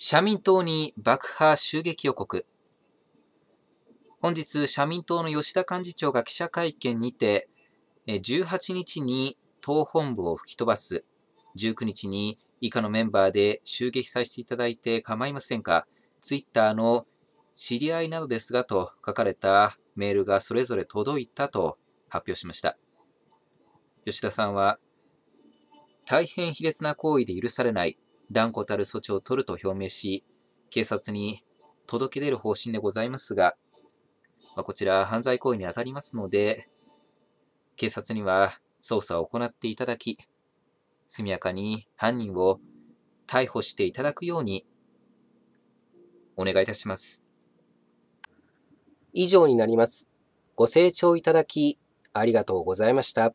社民党に爆破襲撃予告。本日、社民党の吉田幹事長が記者会見にて、18日に党本部を吹き飛ばす、19日に以下のメンバーで襲撃させていただいて構いませんか、ツイッターの知り合いなどですがと書かれたメールがそれぞれ届いたと発表しました。吉田さんは、大変卑劣な行為で許されない。断固たる措置を取ると表明し、警察に届け出る方針でございますが、まあ、こちら犯罪行為にあたりますので、警察には捜査を行っていただき、速やかに犯人を逮捕していただくようにお願いいたします。以上になります。ご清聴いただきありがとうございました。